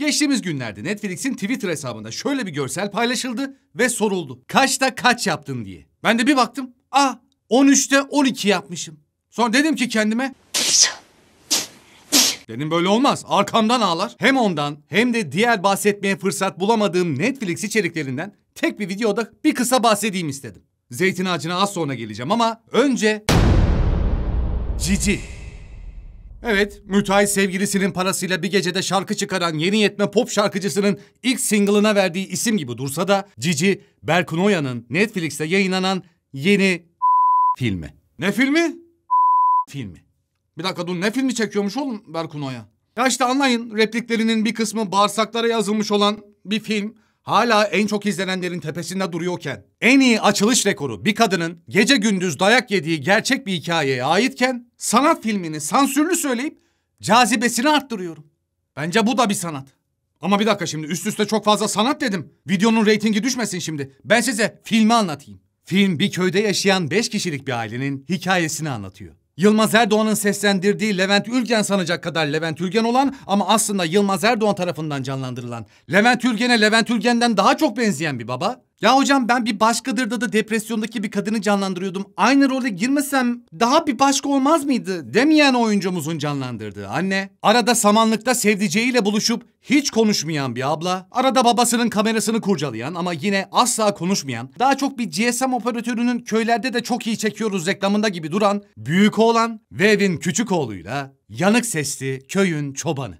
Geçtiğimiz günlerde Netflix'in Twitter hesabında şöyle bir görsel paylaşıldı ve soruldu. Kaçta kaç yaptın diye. Ben de bir baktım. Aa 13'te 12 yapmışım. Sonra dedim ki kendime... Dedim böyle olmaz. Arkamdan ağlar. Hem ondan hem de diğer bahsetmeye fırsat bulamadığım Netflix içeriklerinden tek bir videoda bir kısa bahsedeyim istedim. Zeytin ağacına az sonra geleceğim ama önce... Cici. Evet, müteahhit sevgilisinin parasıyla bir gecede şarkı çıkaran yeni yetme pop şarkıcısının ilk single'ına verdiği isim gibi dursa da Cici Berkunoya'nın Netflix'te yayınlanan yeni filmi. Ne filmi? filmi. Bir dakika dur ne filmi çekiyormuş oğlum Berkunoya? Ya işte anlayın repliklerinin bir kısmı bağırsaklara yazılmış olan bir film hala en çok izlenenlerin tepesinde duruyorken, en iyi açılış rekoru bir kadının gece gündüz dayak yediği gerçek bir hikayeye aitken, sanat filmini sansürlü söyleyip cazibesini arttırıyorum. Bence bu da bir sanat. Ama bir dakika şimdi üst üste çok fazla sanat dedim. Videonun reytingi düşmesin şimdi. Ben size filmi anlatayım. Film bir köyde yaşayan beş kişilik bir ailenin hikayesini anlatıyor. Yılmaz Erdoğan'ın seslendirdiği Levent Ülgen sanacak kadar Levent Ülgen olan ama aslında Yılmaz Erdoğan tarafından canlandırılan Levent Ülgen'e Levent Ülgen'den daha çok benzeyen bir baba. Ya hocam ben bir başkadır da depresyondaki bir kadını canlandırıyordum. Aynı role girmesem daha bir başka olmaz mıydı? Demeyen oyuncumuzun canlandırdığı anne. Arada samanlıkta sevdiceğiyle buluşup hiç konuşmayan bir abla. Arada babasının kamerasını kurcalayan ama yine asla konuşmayan. Daha çok bir GSM operatörünün köylerde de çok iyi çekiyoruz reklamında gibi duran büyük oğlan ve evin küçük oğluyla yanık sesli köyün çobanı.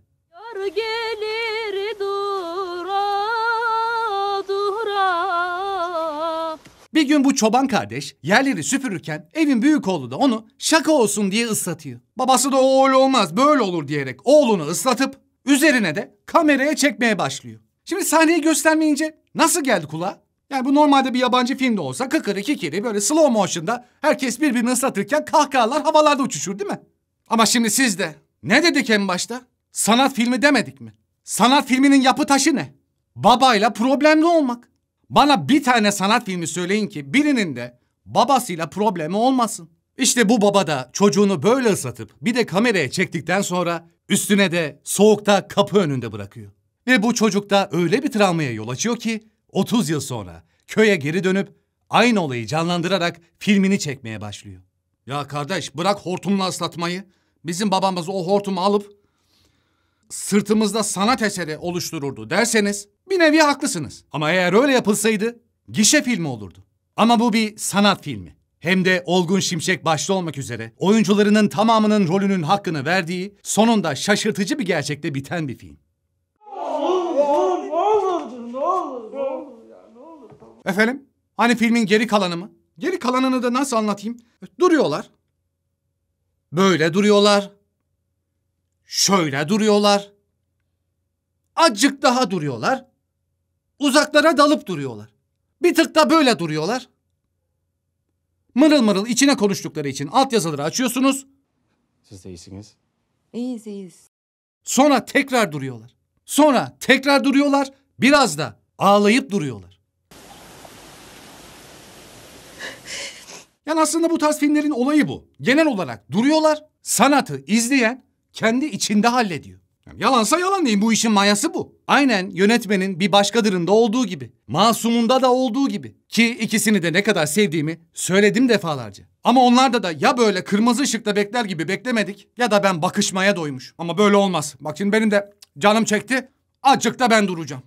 Bir gün bu çoban kardeş yerleri süpürürken evin büyük oğlu da onu şaka olsun diye ıslatıyor. Babası da o öyle olmaz böyle olur diyerek oğlunu ıslatıp üzerine de kameraya çekmeye başlıyor. Şimdi sahneyi göstermeyince nasıl geldi kulağa? Yani bu normalde bir yabancı filmde olsa kıkırı kikiri böyle slow motion'da herkes birbirini ıslatırken kahkahalar havalarda uçuşur değil mi? Ama şimdi siz de ne dedik en başta? Sanat filmi demedik mi? Sanat filminin yapı taşı ne? Babayla problemli olmak. Bana bir tane sanat filmi söyleyin ki birinin de babasıyla problemi olmasın. İşte bu baba da çocuğunu böyle ıslatıp bir de kameraya çektikten sonra üstüne de soğukta kapı önünde bırakıyor. Ve bu çocuk da öyle bir travmaya yol açıyor ki 30 yıl sonra köye geri dönüp aynı olayı canlandırarak filmini çekmeye başlıyor. Ya kardeş bırak hortumla ıslatmayı. Bizim babamız o hortumu alıp sırtımızda sanat eseri oluştururdu derseniz bir nevi haklısınız. Ama eğer öyle yapılsaydı gişe filmi olurdu. Ama bu bir sanat filmi. Hem de Olgun Şimşek başta olmak üzere oyuncularının tamamının rolünün hakkını verdiği sonunda şaşırtıcı bir gerçekte biten bir film. Efendim? Hani filmin geri kalanı mı? Geri kalanını da nasıl anlatayım? Duruyorlar. Böyle duruyorlar. Şöyle duruyorlar. Acık daha duruyorlar. Uzaklara dalıp duruyorlar. Bir tık da böyle duruyorlar. Mırıl mırıl içine konuştukları için altyazıları açıyorsunuz. Siz de iyisiniz. İyiyiz iyiyiz. Sonra tekrar duruyorlar. Sonra tekrar duruyorlar. Biraz da ağlayıp duruyorlar. Yani aslında bu tarz filmlerin olayı bu. Genel olarak duruyorlar. Sanatı izleyen kendi içinde hallediyor. yalansa yalan değil bu işin mayası bu. Aynen yönetmenin bir başkadırında olduğu gibi. Masumunda da olduğu gibi. Ki ikisini de ne kadar sevdiğimi söyledim defalarca. Ama onlarda da ya böyle kırmızı ışıkta bekler gibi beklemedik ya da ben bakışmaya doymuş. Ama böyle olmaz. Bak şimdi benim de canım çekti. Azıcık da ben duracağım.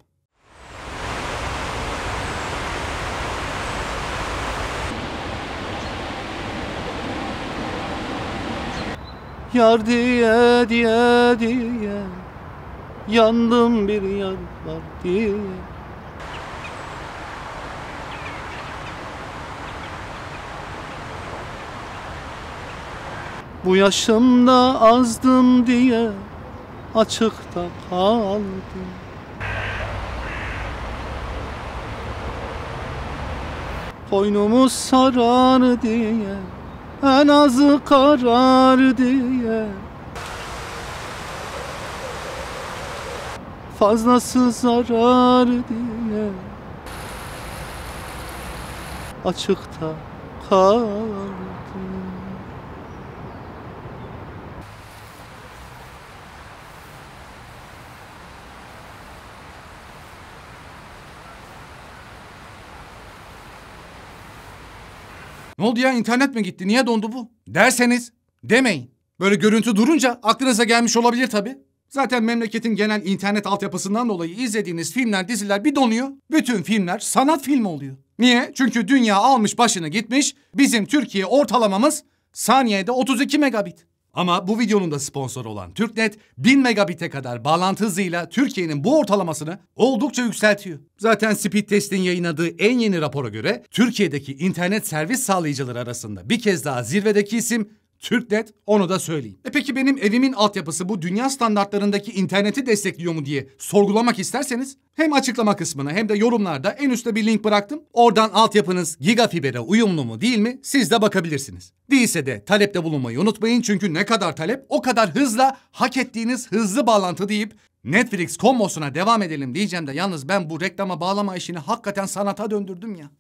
Yar diye diye diye Yandım bir yar var diye Bu yaşımda azdım diye açıkta kaldım Koynumu sarar diye en azı karar diye Fazlası zarar diye Açıkta kal Ne oldu ya internet mi gitti? Niye dondu bu? Derseniz demeyin. Böyle görüntü durunca aklınıza gelmiş olabilir tabii. Zaten memleketin genel internet altyapısından dolayı izlediğiniz filmler, diziler bir donuyor. Bütün filmler sanat filmi oluyor. Niye? Çünkü dünya almış başını gitmiş. Bizim Türkiye ortalamamız saniyede 32 megabit. Ama bu videonun da sponsoru olan TürkNet 1000 megabite kadar bağlantı hızıyla Türkiye'nin bu ortalamasını oldukça yükseltiyor. Zaten Speed Test'in yayınladığı en yeni rapora göre Türkiye'deki internet servis sağlayıcıları arasında bir kez daha zirvedeki isim Türknet onu da söyleyeyim. E peki benim evimin altyapısı bu dünya standartlarındaki interneti destekliyor mu diye sorgulamak isterseniz hem açıklama kısmına hem de yorumlarda en üstte bir link bıraktım. Oradan altyapınız gigafibere uyumlu mu değil mi siz de bakabilirsiniz. Değilse de talepte bulunmayı unutmayın çünkü ne kadar talep o kadar hızla hak ettiğiniz hızlı bağlantı deyip Netflix kombosuna devam edelim diyeceğim de yalnız ben bu reklama bağlama işini hakikaten sanata döndürdüm ya.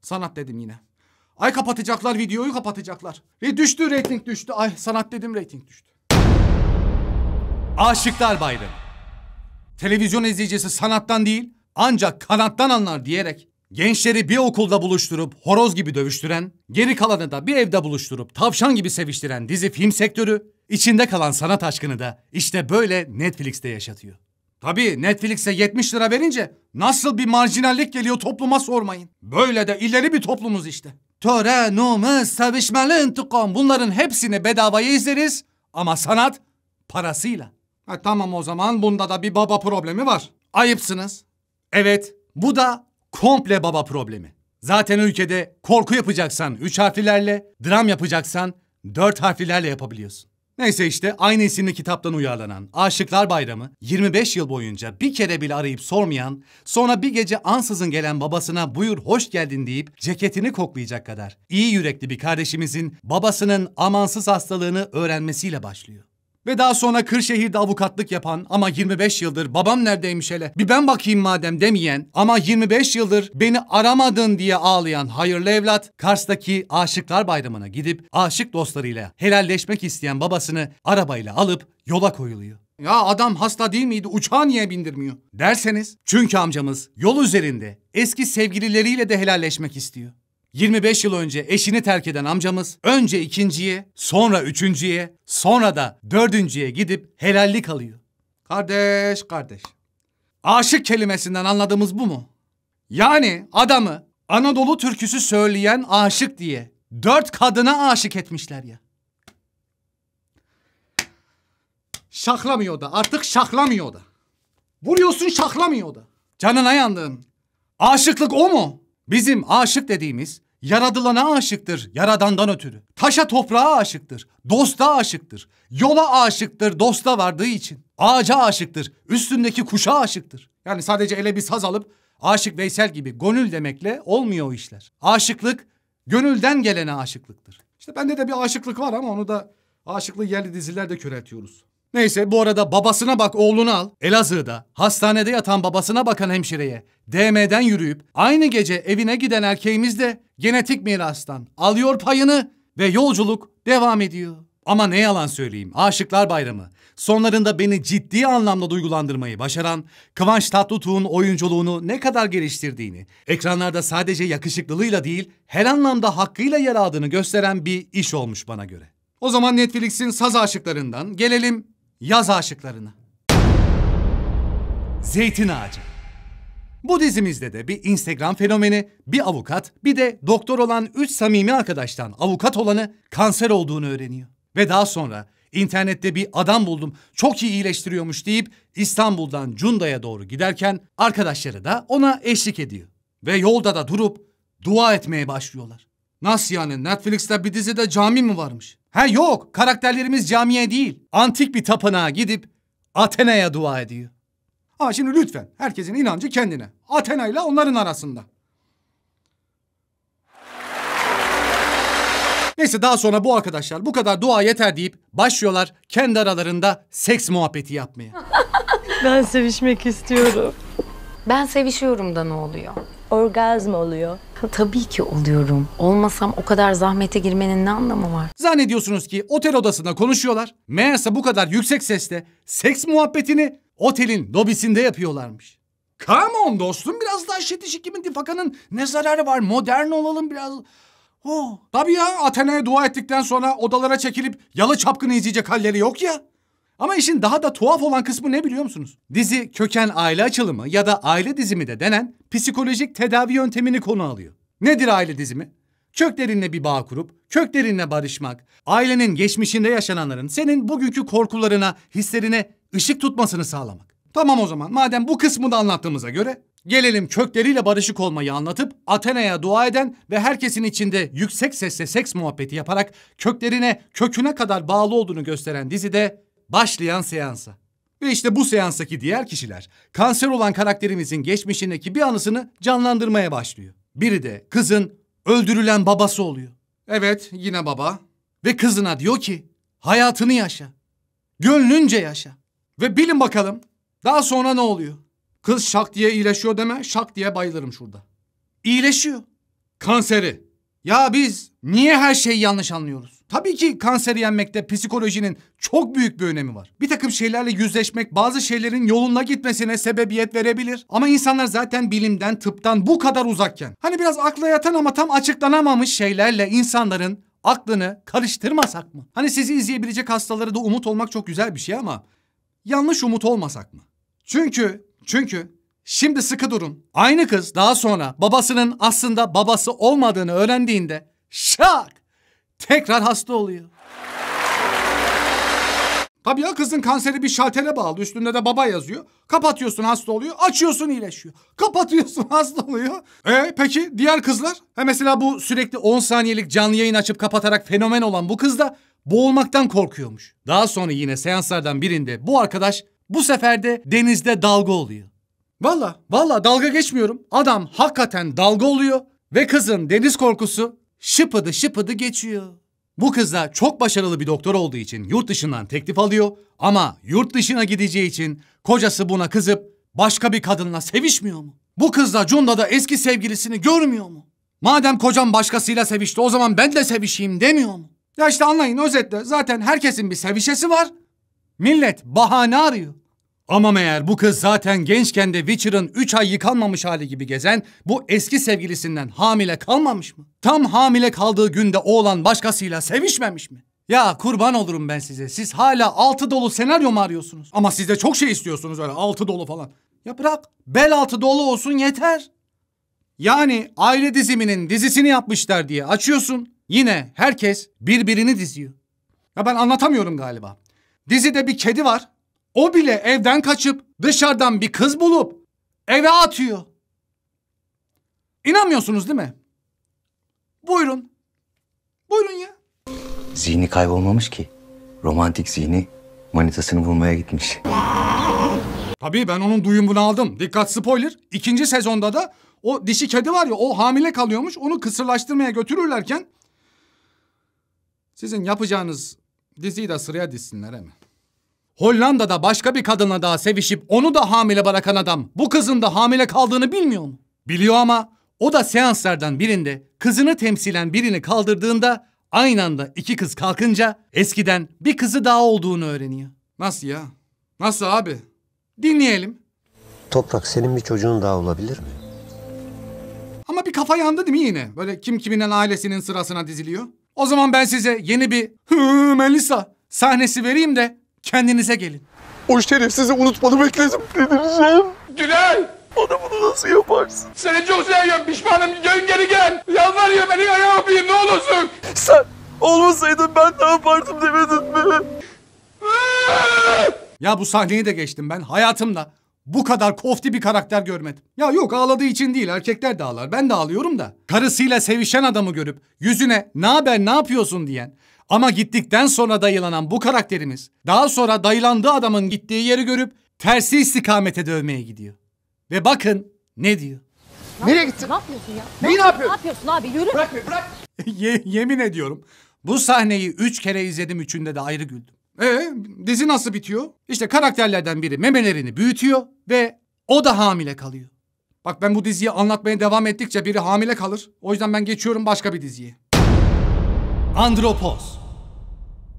Sanat dedim yine. Ay kapatacaklar videoyu kapatacaklar. Ve düştü reyting düştü. Ay sanat dedim reyting düştü. Aşıklar Bayramı. Televizyon izleyicisi sanattan değil ancak kanattan anlar diyerek gençleri bir okulda buluşturup horoz gibi dövüştüren, geri kalanı da bir evde buluşturup tavşan gibi seviştiren dizi film sektörü, içinde kalan sanat aşkını da işte böyle Netflix'te yaşatıyor. Tabii Netflix'e 70 lira verince nasıl bir marjinallik geliyor topluma sormayın. Böyle de ileri bir toplumuz işte. Törenumuz, sevişmeli intikam bunların hepsini bedavaya izleriz ama sanat parasıyla. Ha, tamam o zaman bunda da bir baba problemi var. Ayıpsınız. Evet bu da komple baba problemi. Zaten ülkede korku yapacaksan üç harflilerle, dram yapacaksan dört harflilerle yapabiliyorsun. Neyse işte aynı isimli kitaptan uyarlanan Aşıklar Bayramı 25 yıl boyunca bir kere bile arayıp sormayan, sonra bir gece ansızın gelen babasına buyur hoş geldin deyip ceketini koklayacak kadar iyi yürekli bir kardeşimizin babasının amansız hastalığını öğrenmesiyle başlıyor. Ve daha sonra Kırşehir'de avukatlık yapan ama 25 yıldır babam neredeymiş hele bir ben bakayım madem demeyen ama 25 yıldır beni aramadın diye ağlayan hayırlı evlat Kars'taki Aşıklar Bayramı'na gidip aşık dostlarıyla helalleşmek isteyen babasını arabayla alıp yola koyuluyor. Ya adam hasta değil miydi uçağı niye bindirmiyor derseniz çünkü amcamız yol üzerinde eski sevgilileriyle de helalleşmek istiyor. 25 yıl önce eşini terk eden amcamız önce ikinciye, sonra üçüncüye, sonra da dördüncüye gidip helallik alıyor. Kardeş, kardeş. Aşık kelimesinden anladığımız bu mu? Yani adamı Anadolu türküsü söyleyen aşık diye dört kadına aşık etmişler ya. Şaklamıyor da artık şaklamıyor da. Vuruyorsun şaklamıyor da. Canına yandığım. Aşıklık o mu? Bizim aşık dediğimiz yaradılana aşıktır yaradandan ötürü. Taşa toprağa aşıktır, dosta aşıktır. Yola aşıktır dosta vardığı için. Ağaca aşıktır, üstündeki kuşa aşıktır. Yani sadece ele bir saz alıp aşık Veysel gibi gönül demekle olmuyor o işler. Aşıklık gönülden gelene aşıklıktır. İşte bende de bir aşıklık var ama onu da aşıklığı yerli dizilerde köreltiyoruz. Neyse bu arada babasına bak oğlunu al. Elazığ'da hastanede yatan babasına bakan hemşireye DM'den yürüyüp aynı gece evine giden erkeğimiz de genetik mirastan alıyor payını ve yolculuk devam ediyor. Ama ne yalan söyleyeyim Aşıklar Bayramı sonlarında beni ciddi anlamda duygulandırmayı başaran Kıvanç Tatlıtuğ'un oyunculuğunu ne kadar geliştirdiğini, ekranlarda sadece yakışıklılığıyla değil her anlamda hakkıyla yer aldığını gösteren bir iş olmuş bana göre. O zaman Netflix'in saz aşıklarından gelelim Yaz aşıklarını. Zeytin ağacı. Bu dizimizde de bir Instagram fenomeni, bir avukat, bir de doktor olan üç samimi arkadaştan avukat olanı kanser olduğunu öğreniyor. Ve daha sonra internette bir adam buldum çok iyi iyileştiriyormuş deyip İstanbul'dan Cunda'ya doğru giderken arkadaşları da ona eşlik ediyor. Ve yolda da durup dua etmeye başlıyorlar. Nasıl yani? Netflix'te bir dizide cami mi varmış? Ha yok, karakterlerimiz camiye değil, antik bir tapınağa gidip Athena'ya dua ediyor. Ama şimdi lütfen, herkesin inancı kendine. Athena ile onların arasında. Neyse daha sonra bu arkadaşlar bu kadar dua yeter deyip başlıyorlar kendi aralarında seks muhabbeti yapmaya. Ben sevişmek istiyorum. Ben sevişiyorum da ne oluyor? orgazm oluyor. Tabii ki oluyorum. Olmasam o kadar zahmete girmenin ne anlamı var? Zannediyorsunuz ki otel odasında konuşuyorlar. Meğerse bu kadar yüksek sesle seks muhabbetini otelin lobisinde yapıyorlarmış. Come on dostum biraz daha şetiş ikimin difakanın ne zararı var modern olalım biraz. Oh. Tabii ya Athena'ya dua ettikten sonra odalara çekilip yalı çapkını izleyecek halleri yok ya. Ama işin daha da tuhaf olan kısmı ne biliyor musunuz? Dizi köken aile açılımı ya da aile dizimi de denen psikolojik tedavi yöntemini konu alıyor. Nedir aile dizimi? Köklerinle bir bağ kurup, köklerinle barışmak, ailenin geçmişinde yaşananların senin bugünkü korkularına, hislerine ışık tutmasını sağlamak. Tamam o zaman madem bu kısmı da anlattığımıza göre Gelelim kökleriyle barışık olmayı anlatıp Athena'ya dua eden ve herkesin içinde yüksek sesle seks muhabbeti yaparak köklerine, köküne kadar bağlı olduğunu gösteren dizide başlayan seansa. Ve işte bu seanstaki diğer kişiler kanser olan karakterimizin geçmişindeki bir anısını canlandırmaya başlıyor. Biri de kızın öldürülen babası oluyor. Evet yine baba. Ve kızına diyor ki hayatını yaşa. Gönlünce yaşa. Ve bilin bakalım daha sonra ne oluyor? Kız şak diye iyileşiyor deme şak diye bayılırım şurada. İyileşiyor. Kanseri. Ya biz niye her şeyi yanlış anlıyoruz? Tabii ki kanseri yenmekte psikolojinin çok büyük bir önemi var. Bir takım şeylerle yüzleşmek bazı şeylerin yoluna gitmesine sebebiyet verebilir. Ama insanlar zaten bilimden, tıptan bu kadar uzakken. Hani biraz akla yatan ama tam açıklanamamış şeylerle insanların aklını karıştırmasak mı? Hani sizi izleyebilecek hastalara da umut olmak çok güzel bir şey ama yanlış umut olmasak mı? Çünkü, çünkü şimdi sıkı durun. Aynı kız daha sonra babasının aslında babası olmadığını öğrendiğinde şak Tekrar hasta oluyor. Tabii ya kızın kanseri bir şaltele bağlı. Üstünde de baba yazıyor. Kapatıyorsun hasta oluyor. Açıyorsun iyileşiyor. Kapatıyorsun hasta oluyor. E peki diğer kızlar? Ha e, mesela bu sürekli 10 saniyelik canlı yayın açıp kapatarak fenomen olan bu kız da boğulmaktan korkuyormuş. Daha sonra yine seanslardan birinde bu arkadaş bu sefer de denizde dalga oluyor. Valla valla dalga geçmiyorum. Adam hakikaten dalga oluyor ve kızın deniz korkusu şıpıdı şıpıdı geçiyor. Bu kız da çok başarılı bir doktor olduğu için yurt dışından teklif alıyor ama yurt dışına gideceği için kocası buna kızıp başka bir kadınla sevişmiyor mu? Bu kız da Cunda da eski sevgilisini görmüyor mu? Madem kocam başkasıyla sevişti o zaman ben de sevişeyim demiyor mu? Ya işte anlayın özetle zaten herkesin bir sevişesi var. Millet bahane arıyor. Ama meğer bu kız zaten gençken de Witcher'ın 3 ay yıkanmamış hali gibi gezen bu eski sevgilisinden hamile kalmamış mı? Tam hamile kaldığı günde oğlan başkasıyla sevişmemiş mi? Ya kurban olurum ben size. Siz hala altı dolu senaryo mu arıyorsunuz? Ama siz de çok şey istiyorsunuz öyle altı dolu falan. Ya bırak bel altı dolu olsun yeter. Yani aile diziminin dizisini yapmışlar diye açıyorsun. Yine herkes birbirini diziyor. Ya ben anlatamıyorum galiba. Dizide bir kedi var. O bile evden kaçıp dışarıdan bir kız bulup eve atıyor. İnanmıyorsunuz değil mi? Buyurun. Buyurun ya. Zihni kaybolmamış ki. Romantik zihni manitasını bulmaya gitmiş. Tabii ben onun duyumunu aldım. Dikkat spoiler. İkinci sezonda da o dişi kedi var ya o hamile kalıyormuş. Onu kısırlaştırmaya götürürlerken sizin yapacağınız diziyi de sıraya dizsinler hemen. Hollanda'da başka bir kadına daha sevişip onu da hamile bırakan adam bu kızın da hamile kaldığını bilmiyor mu? Biliyor ama o da seanslardan birinde kızını temsilen birini kaldırdığında aynı anda iki kız kalkınca eskiden bir kızı daha olduğunu öğreniyor. Nasıl ya? Nasıl abi? Dinleyelim. Toprak senin bir çocuğun daha olabilir mi? Ama bir kafa yandı değil mi yine? Böyle kim kiminin ailesinin sırasına diziliyor. O zaman ben size yeni bir Hı, Melisa sahnesi vereyim de Kendinize gelin. O şerefsizi unutmanı bekledim. Delireceğim. Güney! Bana bunu nasıl yaparsın? Seni çok seviyorum pişmanım. Dön geri gel. Yalvarıyorum beni ayağa yapayım ne olursun. Sen olmasaydın ben ne yapardım demedin mi? ya bu sahneyi de geçtim ben. Hayatımda bu kadar kofti bir karakter görmedim. Ya yok ağladığı için değil erkekler de ağlar. Ben de ağlıyorum da. Karısıyla sevişen adamı görüp yüzüne ne haber ne yapıyorsun diyen ama gittikten sonra dayılanan bu karakterimiz daha sonra dayılandığı adamın gittiği yeri görüp tersi istikamete dövmeye gidiyor. Ve bakın ne diyor. Nereye gittin? Ne yapıyorsun ya? Neyi ne yapıyorsun? Ne yapıyorsun abi? Yürü. Bırak beni bırak. Ye yemin ediyorum. Bu sahneyi üç kere izledim. Üçünde de ayrı güldüm. Ee, dizi nasıl bitiyor? İşte karakterlerden biri memelerini büyütüyor ve o da hamile kalıyor. Bak ben bu diziyi anlatmaya devam ettikçe biri hamile kalır. O yüzden ben geçiyorum başka bir diziye. Andropos.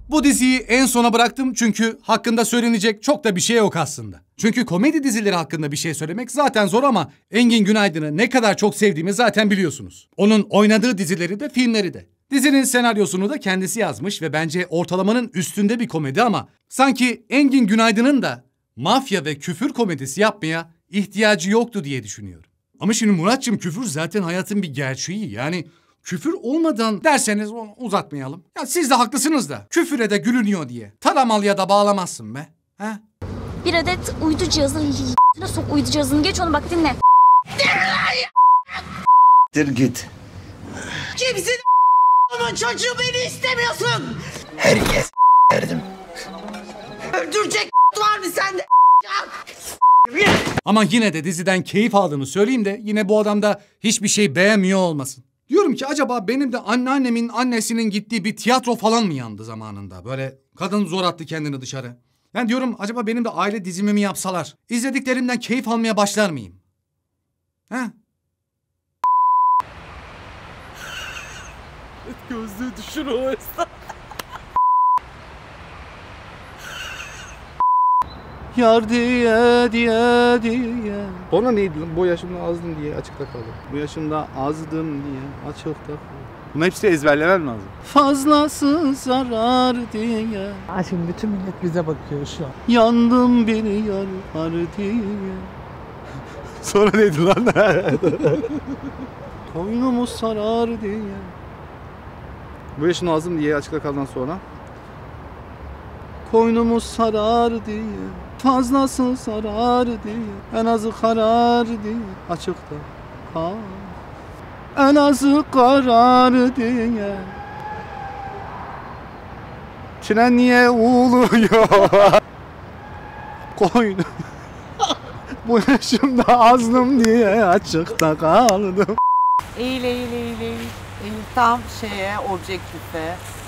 Bu diziyi en sona bıraktım çünkü hakkında söylenecek çok da bir şey yok aslında. Çünkü komedi dizileri hakkında bir şey söylemek zaten zor ama Engin Günaydın'ı ne kadar çok sevdiğimi zaten biliyorsunuz. Onun oynadığı dizileri de filmleri de. Dizinin senaryosunu da kendisi yazmış ve bence ortalamanın üstünde bir komedi ama sanki Engin Günaydın'ın da mafya ve küfür komedisi yapmaya ihtiyacı yoktu diye düşünüyorum. Ama şimdi Muratçım küfür zaten hayatın bir gerçeği. Yani küfür olmadan derseniz uzatmayalım. Ya siz de haklısınız da küfüre de gülünüyor diye. Taramalıya da bağlamazsın be. He? Bir adet uydu cihazı sok uydu cihazını geç onu bak dinle. Dir git. Kimsin ama çocuğu beni istemiyorsun. Herkes verdim. Öldürecek var mı sende? Ama yine de diziden keyif aldığını söyleyeyim de yine bu adamda hiçbir şey beğenmiyor olmasın. Diyorum ki acaba benim de anneannemin annesinin gittiği bir tiyatro falan mı yandı zamanında? Böyle kadın zor attı kendini dışarı. Yani diyorum acaba benim de aile dizimimi yapsalar izlediklerimden keyif almaya başlar mıyım? He? Gözlüğü düşür o esnada. Yar diye diye diye Ona neydi lan? Bu yaşımda azdım diye açıkta kaldım. Bu yaşımda azdım diye açıkta kaldım. Bunu hepsi ezberlemen lazım. Fazlası zarar diye Aşkım bütün millet bize bakıyor şu an. Yandım bir yar var diye Sonra neydi lan? Koynumu sarar diye Bu yaşın azdım diye açıkta kaldan sonra. Koynumu sarar diye fazlası sarar diye En azı karar diye açıkta kal En azı karar diye Tren niye uğuluyor Koyun Bu yaşımda azdım diye açıkta kaldım Eğil eğil eğil eğil Eğil tam şeye objektife